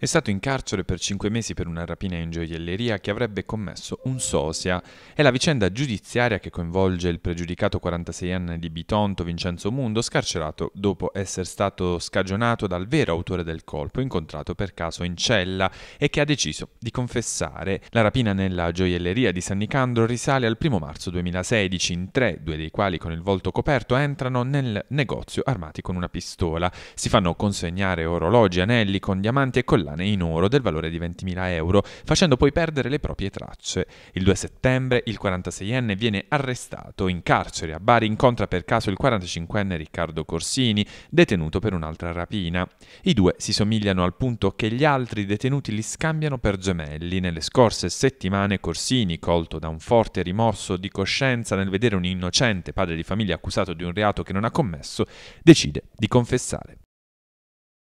È stato in carcere per cinque mesi per una rapina in gioielleria che avrebbe commesso un sosia. È la vicenda giudiziaria che coinvolge il pregiudicato 46enne di Bitonto Vincenzo Mundo, scarcerato dopo essere stato scagionato dal vero autore del colpo, incontrato per caso in cella e che ha deciso di confessare. La rapina nella gioielleria di San Nicandro risale al 1 marzo 2016. In tre, due dei quali con il volto coperto, entrano nel negozio armati con una pistola. Si fanno consegnare orologi, anelli con diamanti e collanti catalane in oro del valore di 20.000 euro, facendo poi perdere le proprie tracce. Il 2 settembre il 46enne viene arrestato in carcere. A Bari incontra per caso il 45enne Riccardo Corsini, detenuto per un'altra rapina. I due si somigliano al punto che gli altri detenuti li scambiano per gemelli. Nelle scorse settimane Corsini, colto da un forte rimorso di coscienza nel vedere un innocente padre di famiglia accusato di un reato che non ha commesso, decide di confessare.